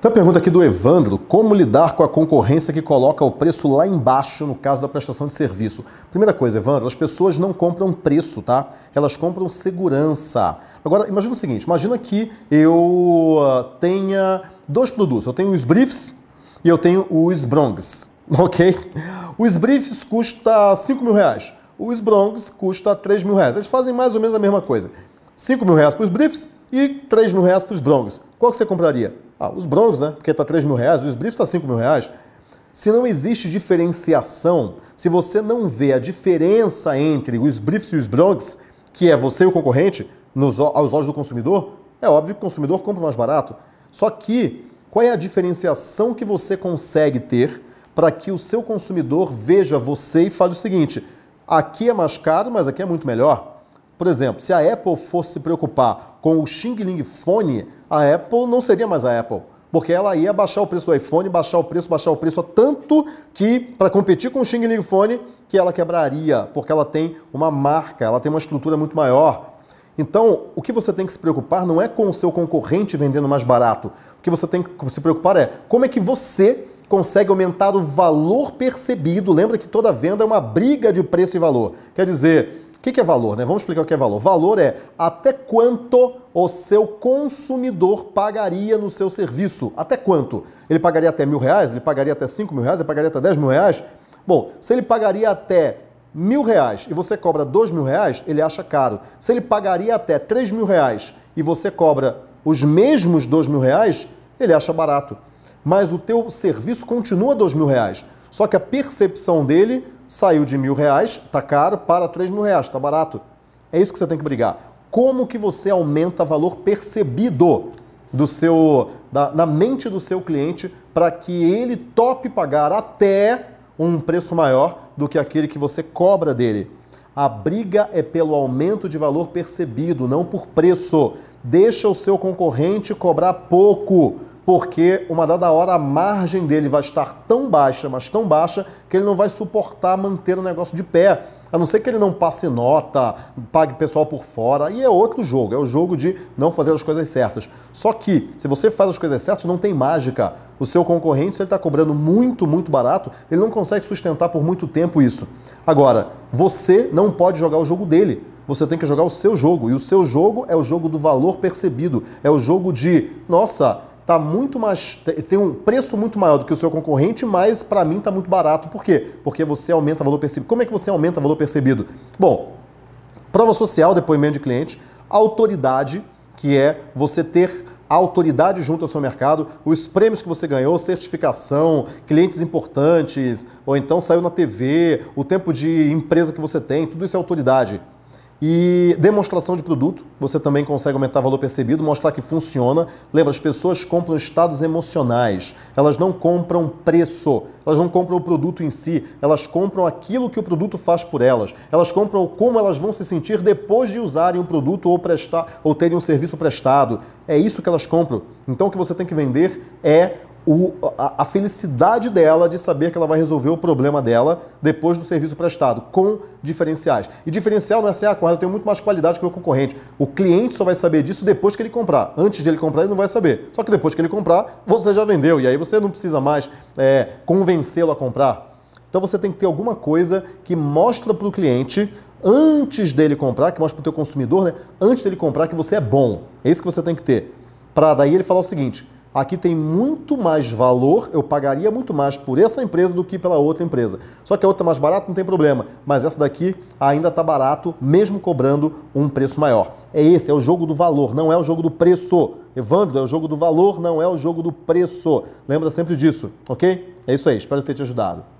Então a pergunta aqui do Evandro: como lidar com a concorrência que coloca o preço lá embaixo no caso da prestação de serviço? Primeira coisa, Evandro, as pessoas não compram preço, tá? Elas compram segurança. Agora, imagina o seguinte: imagina que eu ah, tenha dois produtos. Eu tenho os briefs e eu tenho os brongs, ok? Os briefs custa 5 mil reais. Os brongs custa 3 mil reais. Eles fazem mais ou menos a mesma coisa. 5 mil reais para os briefs e 3 mil reais para os brongs. Qual que você compraria? Ah, os Broncos, né? Porque está 3 mil reais, os Briefs está 5 mil reais. Se não existe diferenciação, se você não vê a diferença entre os Briefs e os Broncos, que é você e o concorrente, nos, aos olhos do consumidor, é óbvio que o consumidor compra mais barato. Só que qual é a diferenciação que você consegue ter para que o seu consumidor veja você e fale o seguinte: aqui é mais caro, mas aqui é muito melhor. Por exemplo, se a Apple fosse se preocupar com o Xing Ling Phone, a Apple não seria mais a Apple. Porque ela ia baixar o preço do iPhone, baixar o preço, baixar o preço, tanto que, para competir com o Xing Ling Phone, que ela quebraria, porque ela tem uma marca, ela tem uma estrutura muito maior, então, o que você tem que se preocupar não é com o seu concorrente vendendo mais barato. O que você tem que se preocupar é como é que você consegue aumentar o valor percebido. Lembra que toda venda é uma briga de preço e valor. Quer dizer, o que, é valor? Né? Vamos explicar o que é valor. Valor é até quanto o seu consumidor pagaria no seu serviço. Até quanto? Ele pagaria até mil reais? Ele pagaria até cinco mil reais? Ele pagaria até dez mil reais? Bom, se ele pagaria até mil reais e você cobra dois mil reais, ele acha caro. Se ele pagaria até três mil reais e você cobra os mesmos dois mil reais, ele acha barato. Mas o teu serviço continua dois mil reais. Só que a percepção dele saiu de mil reais, tá caro, para três mil reais, tá barato. É isso que você tem que brigar. Como que você aumenta valor percebido do seu, da, na mente do seu cliente para que ele tope pagar até um preço maior do que aquele que você cobra dele. A briga é pelo aumento de valor percebido, não por preço. Deixa o seu concorrente cobrar pouco porque uma dada hora a margem dele vai estar tão baixa, mas tão baixa, que ele não vai suportar manter o negócio de pé. A não ser que ele não passe nota, pague pessoal por fora, e é outro jogo, é o jogo de não fazer as coisas certas. Só que, se você faz as coisas certas, não tem mágica. O seu concorrente, se ele está cobrando muito, muito barato, ele não consegue sustentar por muito tempo isso. Agora, você não pode jogar o jogo dele você tem que jogar o seu jogo. E o seu jogo é o jogo do valor percebido. É o jogo de, nossa, tá muito mais tem um preço muito maior do que o seu concorrente, mas para mim está muito barato. Por quê? Porque você aumenta o valor percebido. Como é que você aumenta o valor percebido? Bom, prova social, depoimento de cliente, autoridade, que é você ter autoridade junto ao seu mercado, os prêmios que você ganhou, certificação, clientes importantes, ou então saiu na TV, o tempo de empresa que você tem, tudo isso é autoridade. E demonstração de produto, você também consegue aumentar o valor percebido, mostrar que funciona. Lembra, as pessoas compram estados emocionais, elas não compram preço, elas não compram o produto em si, elas compram aquilo que o produto faz por elas, elas compram como elas vão se sentir depois de usarem o produto ou, prestar, ou terem um serviço prestado. É isso que elas compram. Então o que você tem que vender é o, a, a, felicidade dela de saber que ela vai resolver o problema dela depois do serviço prestado, com diferenciais. E diferencial não é assim, ah, eu tenho muito mais qualidade que o meu concorrente. O cliente só vai saber disso depois que ele comprar. Antes de ele comprar, ele não vai saber. Só que depois que ele comprar, você já vendeu. E aí você não precisa mais é, convencê-lo a comprar. Então você tem que ter alguma coisa que mostra para o cliente antes dele comprar, que mostra para o teu consumidor, né? Antes dele comprar que você é bom. É isso que você tem que ter. Para daí ele falar o seguinte: Aqui tem muito mais valor, eu pagaria muito mais por essa empresa do que pela outra empresa. Só que a outra é mais barata, não tem problema, mas essa daqui ainda está barato, mesmo cobrando um preço maior. É esse, é o jogo do valor, não é o jogo do preço. Evandro, é o jogo do valor, não é o jogo do preço. Lembra sempre disso, ok? É isso aí, espero ter te ajudado.